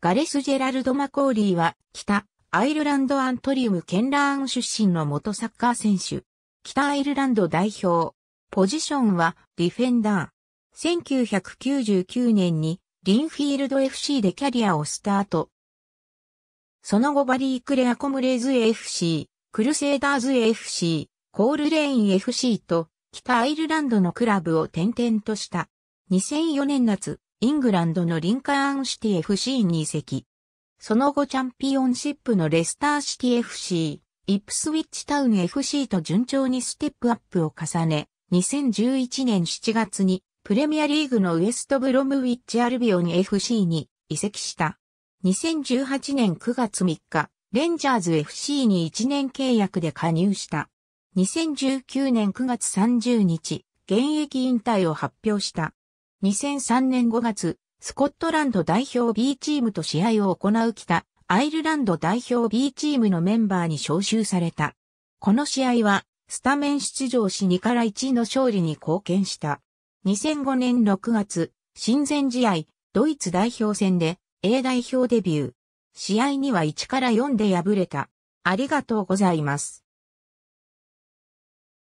ガレス・ジェラルド・マコーリーは、北、アイルランドアントリウム・ケンラーン出身の元サッカー選手。北アイルランド代表。ポジションは、ディフェンダー。1999年に、リンフィールド FC でキャリアをスタート。その後バリークレアコムレーズ FC、クルセイダーズ FC、コールレイン FC と、北アイルランドのクラブを転々とした。2004年夏、イングランドのリンカーンシティ FC に移籍。その後チャンピオンシップのレスターシティ FC、イップスウィッチタウン FC と順調にステップアップを重ね、2011年7月にプレミアリーグのウエストブロムウィッチアルビオン FC に移籍した。2018年9月3日、レンジャーズ FC に1年契約で加入した。2019年9月30日、現役引退を発表した。2003年5月、スコットランド代表 B チームと試合を行う北、アイルランド代表 B チームのメンバーに招集された。この試合は、スタメン出場し2から1の勝利に貢献した。2005年6月、親善試合、ドイツ代表戦で A 代表デビュー。試合には1から4で敗れた。ありがとうございます。